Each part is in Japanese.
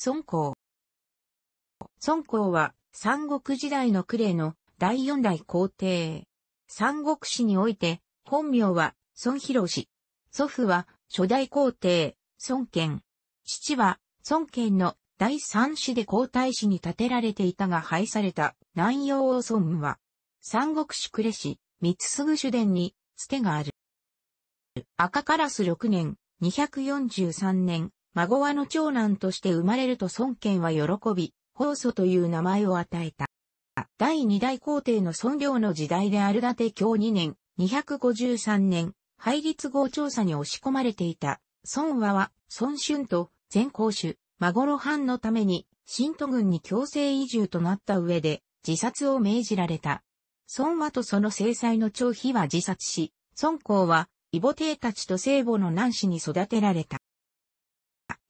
孫公。孫公は、三国時代の呉の第四代皇帝。三国史において、本名は孫広氏。祖父は初代皇帝、孫権。父は孫権の第三子で皇太子に建てられていたが廃された南洋王孫武は、三国志呉氏、三ぐ主殿に、つてがある。赤カラス6年、243年、孫はの長男として生まれると孫権は喜び、宝祖という名前を与えた。第二代皇帝の孫領の時代である伊達教2年、253年、配立後調査に押し込まれていた、孫和は、孫春と、前皇主、孫の藩のために、新都軍に強制移住となった上で、自殺を命じられた。孫和とその制裁の張飛は自殺し、孫公は、異母帝たちと聖母の男子に育てられた。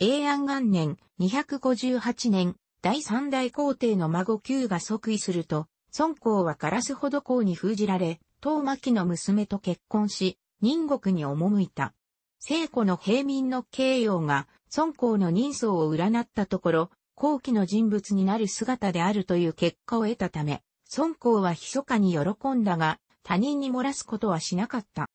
永安元年258年、第三代皇帝の孫九が即位すると、孫公はガラスほど公に封じられ、東巻の娘と結婚し、任国に赴いた。聖子の平民の慶応が、孫公の人相を占ったところ、後期の人物になる姿であるという結果を得たため、孫公は密かに喜んだが、他人に漏らすことはしなかった。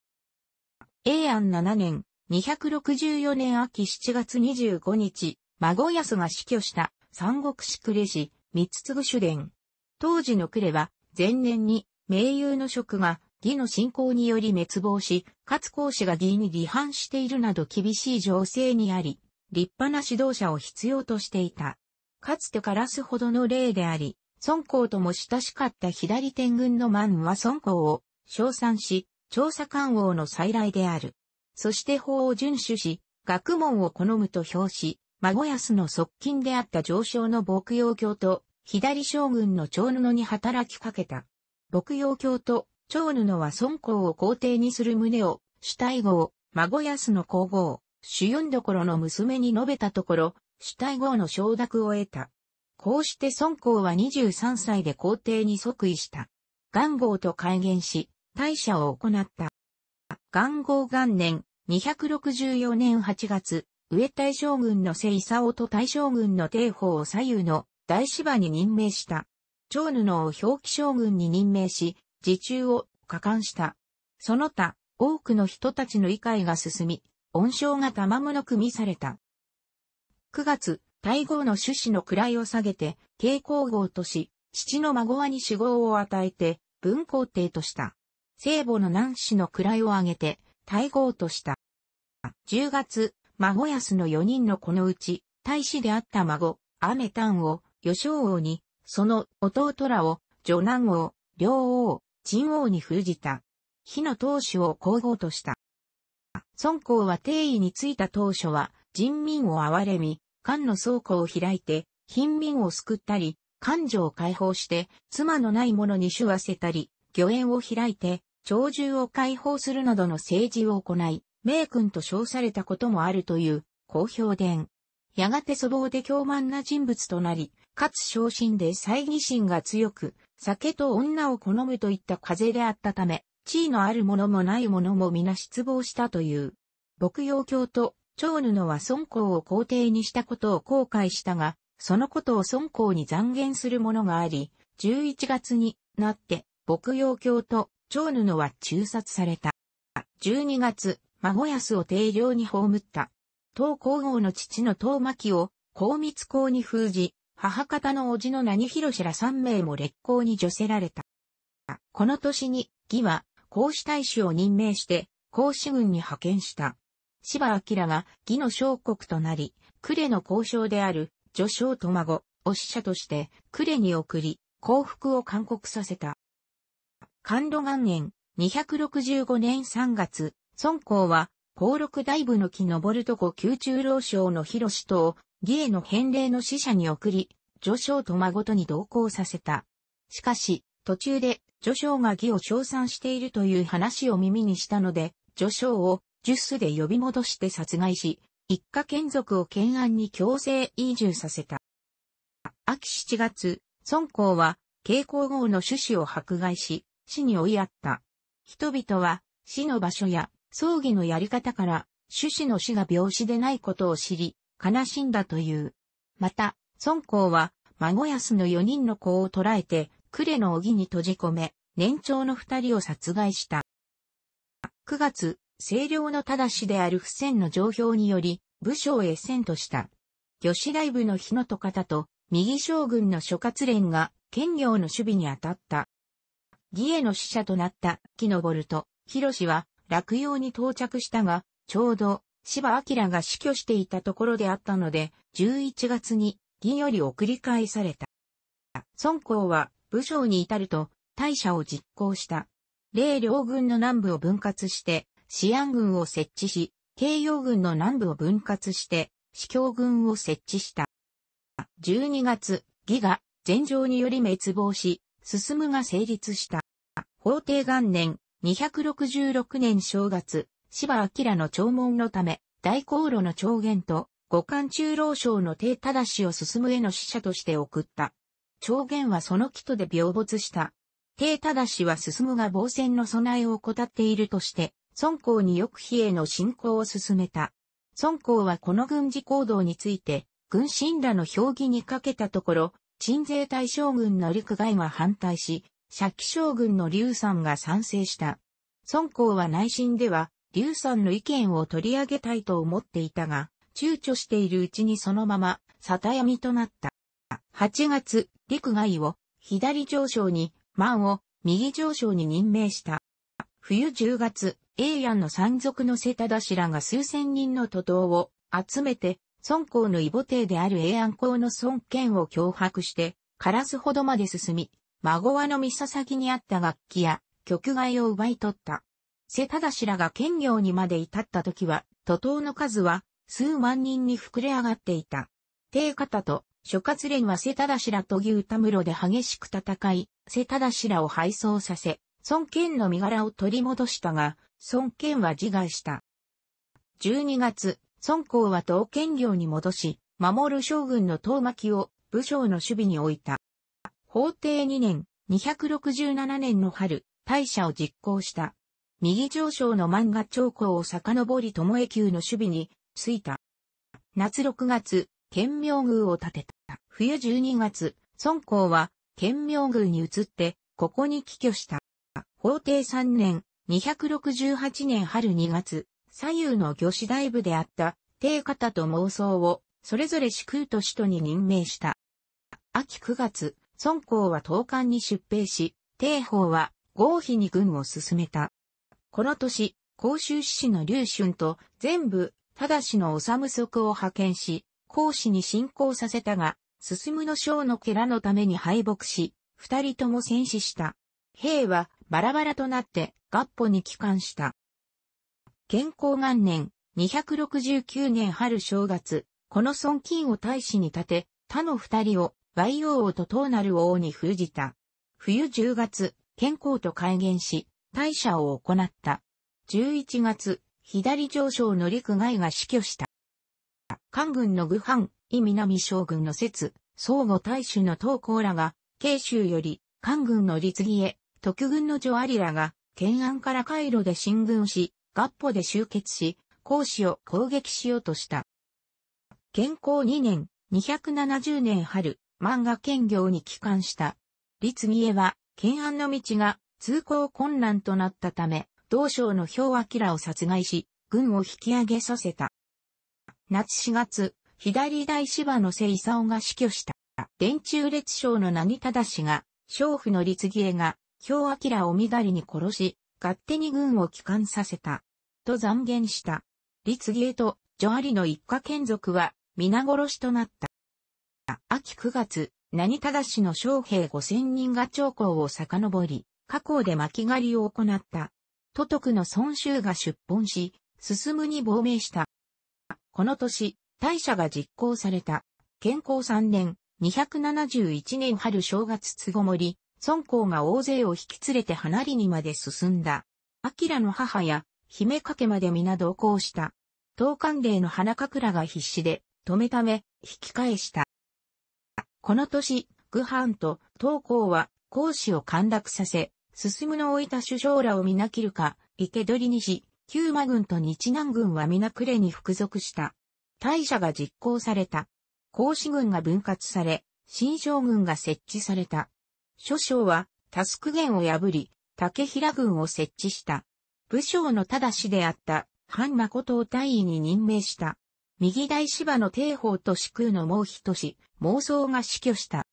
永安7年、264年秋7月25日、孫安が死去した三国志呉市、三つぐ主伝。当時の呉は、前年に、名優の職が、義の信仰により滅亡し、勝公子が義に離反しているなど厳しい情勢にあり、立派な指導者を必要としていた。かつてからすほどの例であり、孫公とも親しかった左天軍の万は孫公を称賛し、調査官王の再来である。そして法を遵守し、学問を好むと評し、孫安の側近であった上昇の牧羊教と、左将軍の長布に働きかけた。牧羊教と長布は孫公を皇帝にする旨を、主体号、孫安の皇后、主運どころの娘に述べたところ、主体号の承諾を得た。こうして孫公は23歳で皇帝に即位した。元号と改元し、大社を行った。元号元年、264年8月、上大将軍の聖佐と大将軍の帝法を左右の大芝に任命した。長布を表記将軍に任命し、自中を加冠した。その他、多くの人たちの理解が進み、恩賞が玉物組みされた。9月、大号の種子の位を下げて、慶光号とし、父の孫はに死号を与えて、文皇帝とした。聖母の男子の位を上げて、大号とした。10月、孫安の4人の子のうち、大使であった孫、アメタンを、余正王に、その弟らを、女南王、両王、陳王に封じた。火の当主を皇后とした。孫公は帝位についた当初は、人民を憐れみ、官の倉庫を開いて、貧民を救ったり、官女を解放して、妻のない者に手わせたり、御縁を開いて、長寿を解放するなどの政治を行い、名君と称されたこともあるという、公表伝。やがて粗暴で凶慢な人物となり、かつ昇進で猜疑心が強く、酒と女を好むといった風であったため、地位のある者もない者も皆失望したという。牧羊教と長布は孫公を皇帝にしたことを後悔したが、そのことを孫公に残言するものがあり、11月になって牧羊教と長布は中殺された。12月、孫安を定量に葬った。当皇后の父の当巻を、高密公に封じ、母方の叔父の何広氏ら3名も烈公に除せられた。この年に、義は、孔子大使を任命して、孔子軍に派遣した。芝明が義の小国となり、呉の交渉である、序章と孫、お使者として、呉に送り、幸福を勧告させた。感度元年、265年3月、孫公は、高禄大部の木登るとこ宮中老将の広氏と、義への返礼の使者に送り、序章と孫とに同行させた。しかし、途中で、序章が義を称賛しているという話を耳にしたので、序章を、十数で呼び戻して殺害し、一家眷属を懸案に強制移住させた。秋7月、孫公は、慶光号の趣旨を迫害し、死に追いやった。人々は死の場所や葬儀のやり方から種子の死が病死でないことを知り、悲しんだという。また、孫公は孫安の4人の子を捕らえて、呉の荻に閉じ込め、年長の2人を殺害した。9月、清涼の正しである不戦の上表により、武将へ戦とした。魚師大部の日野と方と、右将軍の諸葛連が、兼業の守備に当たった。義への使者となった木登と、広氏は落葉に到着したが、ちょうど芝明が死去していたところであったので、11月に義より送り返された。孫公は武将に至ると大社を実行した。霊領軍の南部を分割して、市安軍を設置し、慶陽軍の南部を分割して、司教軍を設置した。12月、義が戦場により滅亡し、進むが成立した。法定元年、266年正月、芝明の弔問のため、大航路の長元と、五冠中老将の帝忠を進むへの使者として送った。長元はその木とで病没した。帝忠は進むが防戦の備えを怠っているとして、孫公によく比への進行を進めた。孫公はこの軍事行動について、軍神らの評議にかけたところ、鎮西大将軍の陸外は反対し、借記将軍の劉さんが賛成した。孫公は内心では、劉さんの意見を取り上げたいと思っていたが、躊躇しているうちにそのまま、里闇となった。8月、陸外を、左上昇に、万を、右上昇に任命した。冬10月、永安の山賊の瀬田頭らが数千人の徒党を集めて孫公の異母帝である永安公の孫権を脅迫して、カすほどまで進み、孫はの三さぎにあった楽器や曲外を奪い取った。瀬忠氏らが兼業にまで至った時は、徒党の数は数万人に膨れ上がっていた。帝方と諸葛連は瀬忠氏らと牛田室で激しく戦い、瀬忠氏らを敗走させ、孫権の身柄を取り戻したが、孫権は自害した。12月、孫公は刀剣業に戻し、守る将軍の遠巻を武将の守備に置いた。法廷2年、267年の春、大社を実行した。右上昇の漫画長江を遡り友江級の守備に、着いた。夏6月、剣明宮を建てた。冬12月、孫公は、剣明宮に移って、ここに帰居した。法廷3年、268年春2月、左右の魚子大部であった、帝方と妄想を、それぞれ司空と使徒に任命した。秋9月、孫公は東漢に出兵し、帝方は合否に軍を進めた。この年、衆州市の劉春と全部、ただしの治足を派遣し、孔子に侵攻させたが、進むの将の家らのために敗北し、二人とも戦死した。兵はバラバラとなって、合歩に帰還した。健康元年、269年春正月、この孫金を大使に立て、他の二人を、y 王と東なる王に封じた。冬10月、健康と改元し、大社を行った。11月、左上昇の陸外が死去した。官軍の愚藩、伊南将軍の説、相互大使の東高らが、慶州より、官軍の律義へ、特軍のジありらが、懸案から回路で進軍し、合歩で集結し、孔子を攻撃しようとした。建康2年、270年春、漫画兼業に帰還した。立義へは、建安の道が通行困難となったため、同省の兵明を殺害し、軍を引き上げさせた。夏4月、左大芝の聖勲が死去した。電中列将の何忠氏が、娼婦の立義へが、兵明を乱りに殺し、勝手に軍を帰還させた。と残言した。立芸と、ジョアリの一家眷属は、皆殺しとなった。秋9月、何忠氏の将兵5000人が長江を遡り、河口で巻狩りを行った。都督の孫州が出奔し、進むに亡命した。この年、大社が実行された。健康3年、271年春正月つごもり、孫公が大勢を引き連れて離れにまで進んだ。明の母や、姫掛けまで皆同行した。東官令の花かくらが必死で、止めため、引き返した。この年、グハンと東公は、孔子を陥落させ、進むのを置いた首相らを皆切るか、池取にし、旧馬軍と日南軍は皆暮れに服属した。大社が実行された。孔子軍が分割され、新将軍が設置された。諸将は、タスク源を破り、竹平軍を設置した。武将のただしであった、藩誠を大尉に任命した。右大芝の帝宝と四空の毛筆とし、妄想が死去した。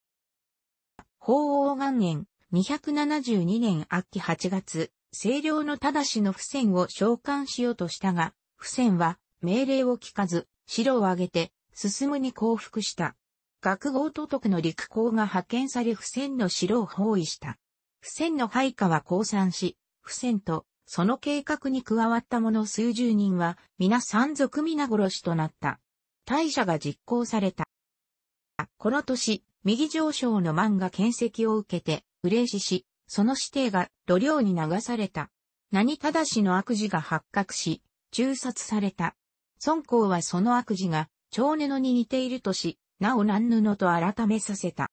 法王元年、272年秋8月、清涼のただしの付箋を召喚しようとしたが、付箋は命令を聞かず、城を挙げて、進むに降伏した。学豪都督の陸校が派遣され不戦の城を包囲した。不戦の配下は降参し、不戦とその計画に加わった者数十人は皆山族皆殺しとなった。大社が実行された。この年、右上昇の漫画建石を受けて、嬉しし、その指定が土量に流された。何ただしの悪事が発覚し、中殺された。孫公はその悪事が、長根のに似ているとし、なお南布と改めさせた。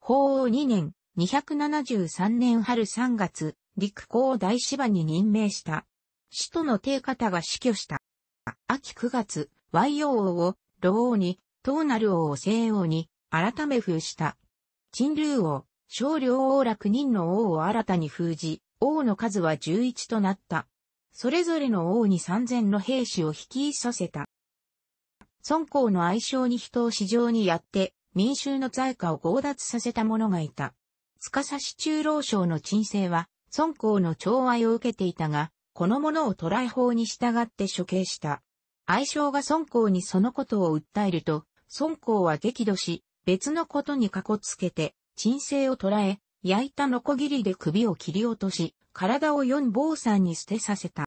法王2年、273年春3月、陸皇大芝に任命した。使徒の帝方が死去した。秋9月、和洋王を、老王に、東なる王を西王に、改め封した。陳竜王、少量王楽人の王を新たに封じ、王の数は11となった。それぞれの王に3000の兵士を引きさせた。孫公の愛称に人を市場にやって、民衆の財貨を強奪させた者がいた。司市中老将の鎮静は、孫公の寵愛を受けていたが、この者を捕らえ法に従って処刑した。愛称が孫公にそのことを訴えると、孫公は激怒し、別のことにかこつけて、鎮静を捕らえ、焼いたノコギリで首を切り落とし、体を四坊さんに捨てさせた。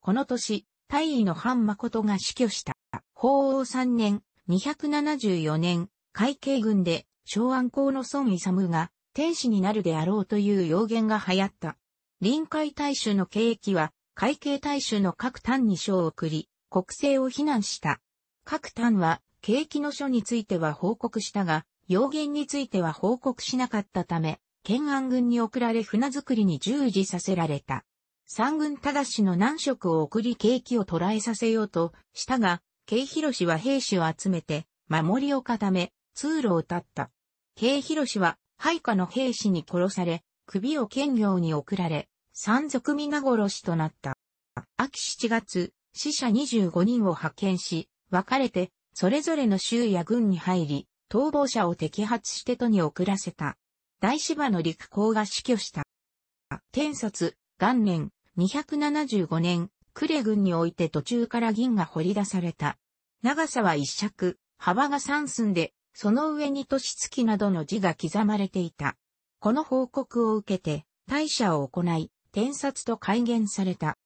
この年、大尉の藩誠が死去した。法王3年、274年、海警軍で、昭安公の孫勇が、天使になるであろうという要言が流行った。臨海大衆の景気は、海警大衆の各単に書を送り、国政を非難した。各単は、景気の書については報告したが、要言については報告しなかったため、県安軍に送られ船作りに従事させられた。三軍正しの難色を送り景気を捉えさせようとしたが、慶広氏は兵士を集めて、守りを固め、通路を立った。慶広氏は、配下の兵士に殺され、首を剣業に送られ、山賊皆殺しとなった。秋7月、死者25人を派遣し、分かれて、それぞれの州や軍に入り、逃亡者を摘発して都に送らせた。大芝の陸校が死去した。天殺、元年、275年、クレ郡において途中から銀が掘り出された。長さは一尺、幅が三寸で、その上に年月などの字が刻まれていた。この報告を受けて、大社を行い、天札と改元された。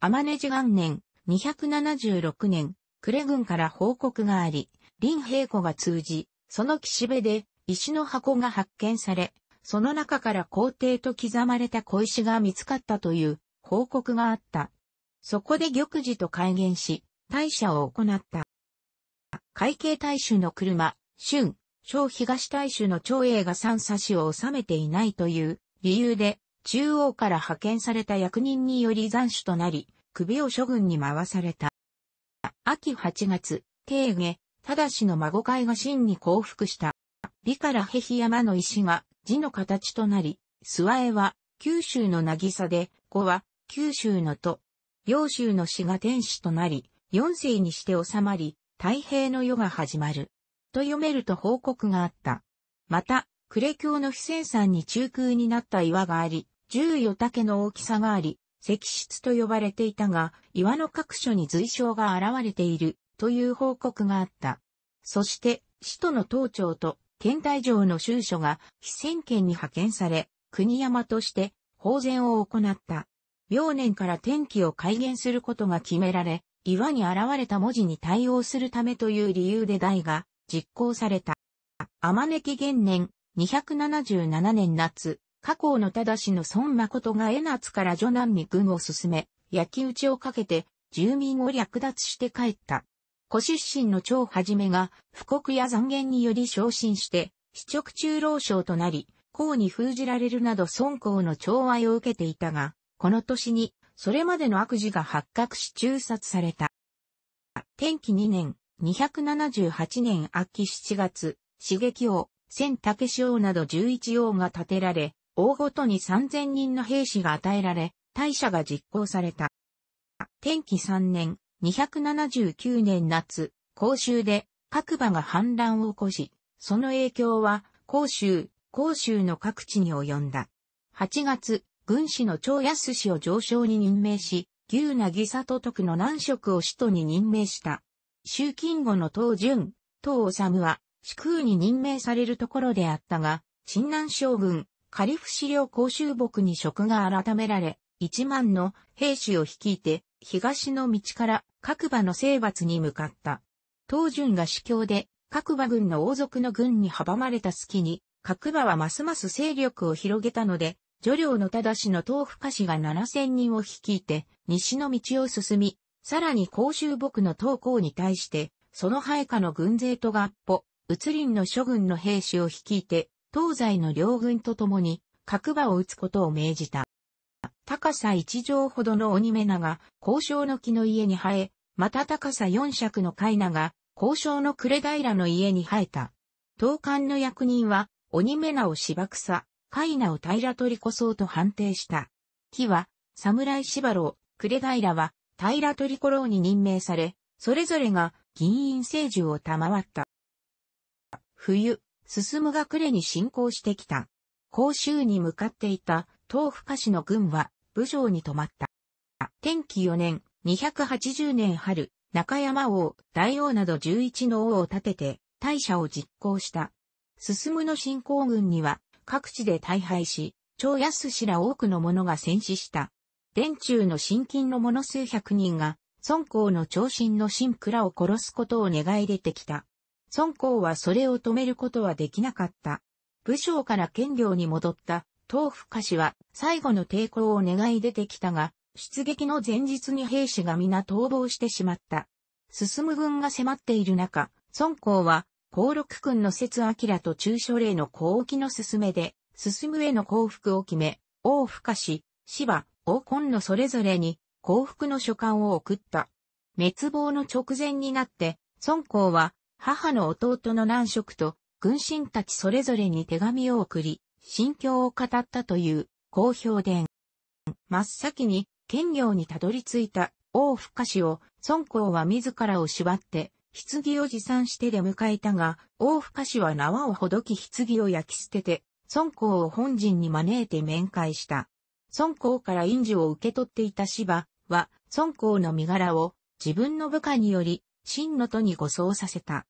天根寺元年、276年、呉軍から報告があり、林平子が通じ、その岸辺で石の箱が発見され、その中から皇帝と刻まれた小石が見つかったという報告があった。そこで玉寺と改元し、大社を行った。会計大衆の車、春、小東大衆の長英が三差しを収めていないという理由で、中央から派遣された役人により斬首となり、首を諸軍に回された。秋8月、定下、ただしの孫会が真に降伏した。美からへひ山の石が字の形となり、諏訪江は九州の渚で、子は九州の都、揚州の死が天使となり、四世にして収まり、太平の世が始まる。と読めると報告があった。また、呉教の非生産に中空になった岩があり、十余竹の大きさがあり、石室と呼ばれていたが、岩の各所に随章が現れている、という報告があった。そして、使徒の東庁と、県大城の州所が、非戦県に派遣され、国山として、法前を行った。明年から天気を改元することが決められ、岩に現れた文字に対応するためという理由で代が実行された。天ねき元年277年夏、加工の正しの孫誠が江夏から女南に軍を進め、焼き討ちをかけて住民を略奪して帰った。古出身の長はじめが、不国や残言により昇進して、死直中老将となり、公に封じられるなど孫公の寵愛を受けていたが、この年に、それまでの悪事が発覚し中殺された。天気2年、278年秋7月、刺激王、千武志王など11王が建てられ、王ごとに3000人の兵士が与えられ、大社が実行された。天気3年、279年夏、甲州で各馬が反乱を起こし、その影響は、甲州、甲州の各地に及んだ。8月、軍師の長安氏を上将に任命し、牛さ里徳の南職を首都に任命した。習近後の東淳、東治は、四空に任命されるところであったが、鎮南将軍、カリフ資料公衆牧に職が改められ、一万の兵士を率いて、東の道から各馬の征伐に向かった。東淳が主教で、各馬軍の王族の軍に阻まれた隙に、各馬はますます勢力を広げたので、女領の忠しの東府家氏が七千人を率いて、西の道を進み、さらに甲州牧の東高に対して、その配下の軍勢と合歩、宇林の諸軍の兵士を率いて、東西の両軍と共に、角馬を打つことを命じた。高さ一畳ほどの鬼目名が、交渉の木の家に生え、また高さ四尺の貝名が、交渉のれ平の家に生えた。東官の役人は、鬼目名を芝草、カイナを平取そ僧と判定した。木は、侍芝郎、イラは、平取子郎に任命され、それぞれが銀印聖獣を賜った。冬、進むがレに侵攻してきた。甲州に向かっていた東府家氏の軍は武城に止まった。天気4年、280年春、中山王、大王など11の王を立てて、大社を実行した。進むの進行軍には、各地で大敗し、長安氏ら多くの者が戦死した。殿中の親近の者数百人が、孫公の長身の神倉を殺すことを願い出てきた。孫公はそれを止めることはできなかった。武将から権領に戻った東府家氏は最後の抵抗を願い出てきたが、出撃の前日に兵士が皆逃亡してしまった。進む軍が迫っている中、孫公は幸禄君の説明と中書令の幸沖の勧めで、進むへの幸福を決め、王深氏、芝、王根のそれぞれに幸福の書簡を送った。滅亡の直前になって、孫公は母の弟の南職と軍神たちそれぞれに手紙を送り、心境を語ったという公表伝。真っ先に、兼業にたどり着いた王深氏を孫公は自らを縛って棺を持参して出迎えたが、大深氏は縄をほどき棺を焼き捨てて、孫公を本陣に招いて面会した。孫公から印字を受け取っていた芝は、孫公の身柄を自分の部下により、真の都に護送させた。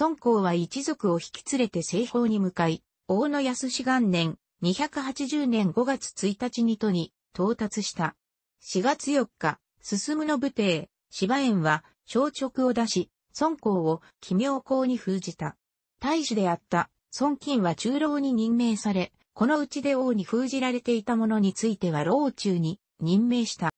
孫公は一族を引き連れて西方に向かい、大野安氏元年、280年5月1日に都に到達した。4月4日、進むの武帝、芝園は、小直を出し、孫公を奇妙公に封じた。大使であった孫金は中老に任命され、このうちで王に封じられていたものについては老中に任命した。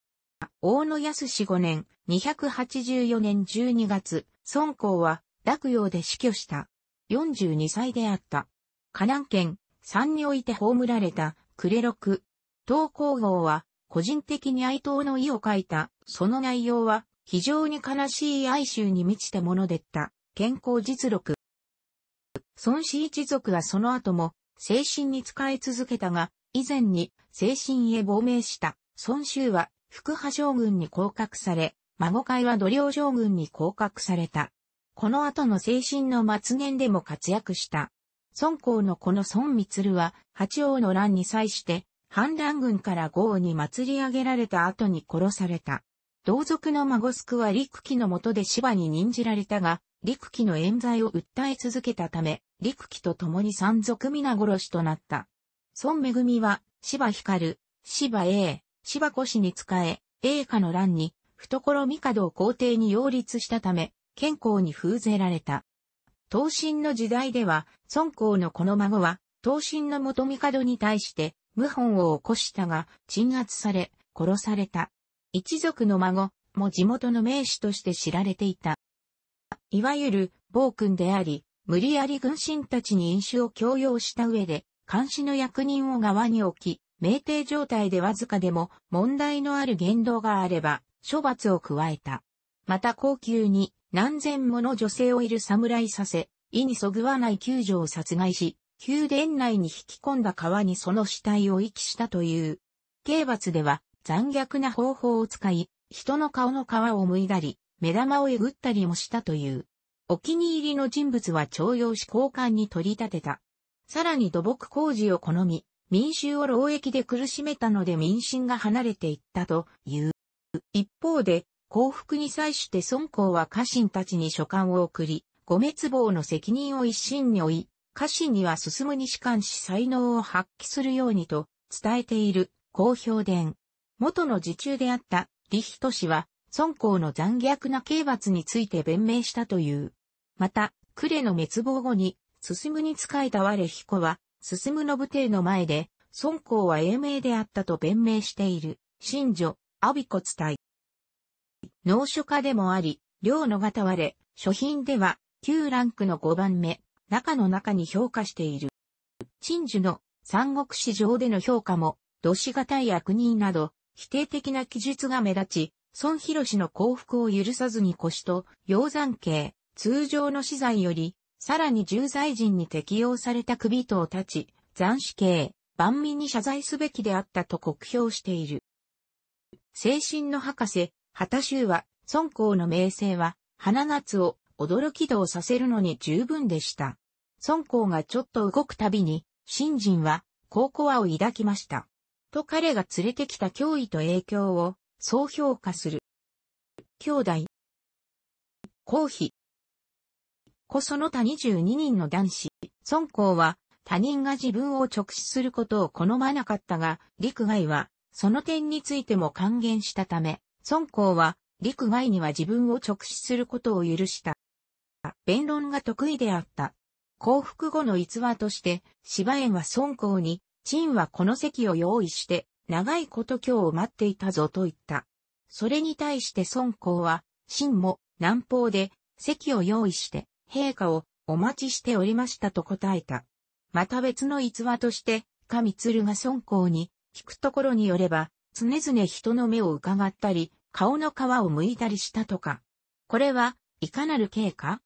大野安氏5年、284年12月、孫公は洛陽で死去した。42歳であった。河南県三において葬られた呉六。東皇后は個人的に哀悼の意を書いた。その内容は非常に悲しい哀愁に満ちたものでった、健康実録。孫子一族はその後も、精神に使い続けたが、以前に精神へ亡命した孫州は福派将軍に降格され、孫会は土領将軍に降格された。この後の精神の末年でも活躍した。孫公のこの孫光は、八王の乱に際して、反乱軍から豪雨に祭り上げられた後に殺された。同族の孫クは陸機の下で芝に任じられたが、陸機の冤罪を訴え続けたため、陸機と共に三族皆殺しとなった。孫恵は、芝光、芝英、芝越に仕え、英家の乱に、懐帝を皇帝に擁立したため、健康に風ぜられた。東進の時代では、孫公のこの孫は、東進の元帝に対して、謀反を起こしたが、鎮圧され、殺された。一族の孫も地元の名士として知られていた。いわゆる暴君であり、無理やり軍神たちに飲酒を強要した上で、監視の役人を側に置き、酩酊状態でわずかでも問題のある言動があれば、処罰を加えた。また高級に何千もの女性をいる侍させ、意にそぐわない救助を殺害し、宮殿内に引き込んだ川にその死体を遺棄したという。刑罰では、残虐な方法を使い、人の顔の皮を剥いだり、目玉をえぐったりもしたという。お気に入りの人物は徴用し交換に取り立てた。さらに土木工事を好み、民衆を労役で苦しめたので民心が離れていったという。一方で、幸福に際して孫公は家臣たちに書簡を送り、ご滅亡の責任を一身に負い、家臣には進むに士官し才能を発揮するようにと伝えている公表伝。元の自中であった李ト氏は、孫公の残虐な刑罰について弁明したという。また、呉の滅亡後に、進むに仕えた我彦は、進むの武帝の前で、孫公は英明であったと弁明している、新女、阿鼻骨隊。農書家でもあり、領の型割れ、書品では、旧ランクの5番目、中の中に評価している。鎮守の三国史上での評価も、土師型役人など、否定的な記述が目立ち、孫博士の降伏を許さずに腰と、鷹山系、通常の資材より、さらに重罪人に適用された首とを立ち、斬死刑、万民に謝罪すべきであったと酷評している。精神の博士、畑州は、孫公の名声は、花夏を驚き動させるのに十分でした。孫公がちょっと動くたびに、新人は、高校アを抱きました。と彼が連れてきた脅威と影響をそう評価する。兄弟、公費、子その他22人の男子、孫公は他人が自分を直視することを好まなかったが、陸外はその点についても還元したため、孫公は陸外には自分を直視することを許した。弁論が得意であった。幸福後の逸話として、芝園は孫公に陳はこの席を用意して、長いこと今日を待っていたぞと言った。それに対して孫公は、秦も南方で席を用意して、陛下をお待ちしておりましたと答えた。また別の逸話として、神鶴が孫公に、聞くところによれば、常々人の目を伺ったり、顔の皮を剥いたりしたとか。これは、いかなる経過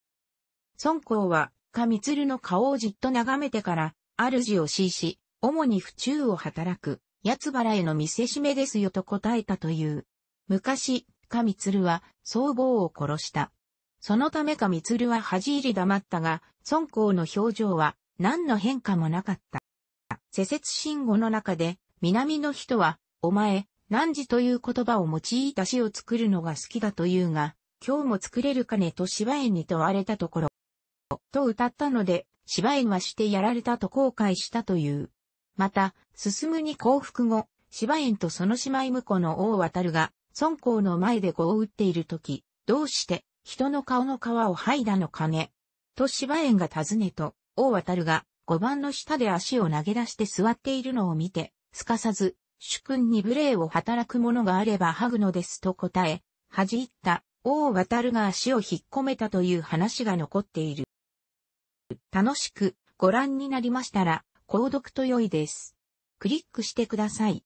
孫公は、神鶴の顔をじっと眺めてから、主を指し、主に府中を働く、八原への見せしめですよと答えたという。昔、上鶴は、僧帽を殺した。そのため上鶴は恥入り黙ったが、孫公の表情は、何の変化もなかった。世説信号の中で、南の人は、お前、何時という言葉を用いた詩を作るのが好きだというが、今日も作れるかねと芝園に問われたところ、と歌ったので、芝園はしてやられたと後悔したという。また、進むに降伏後、芝園とその姉妹婿の王渡るが、孫公の前で碁を打っている時、どうして、人の顔の皮を剥いだのかね。と芝園が尋ねと、王渡るが、碁盤の下で足を投げ出して座っているのを見て、すかさず、主君に無礼を働く者があれば剥ぐのですと答え、恥じった、王渡るが足を引っ込めたという話が残っている。楽しくご覧になりましたら、購読と良いです。クリックしてください。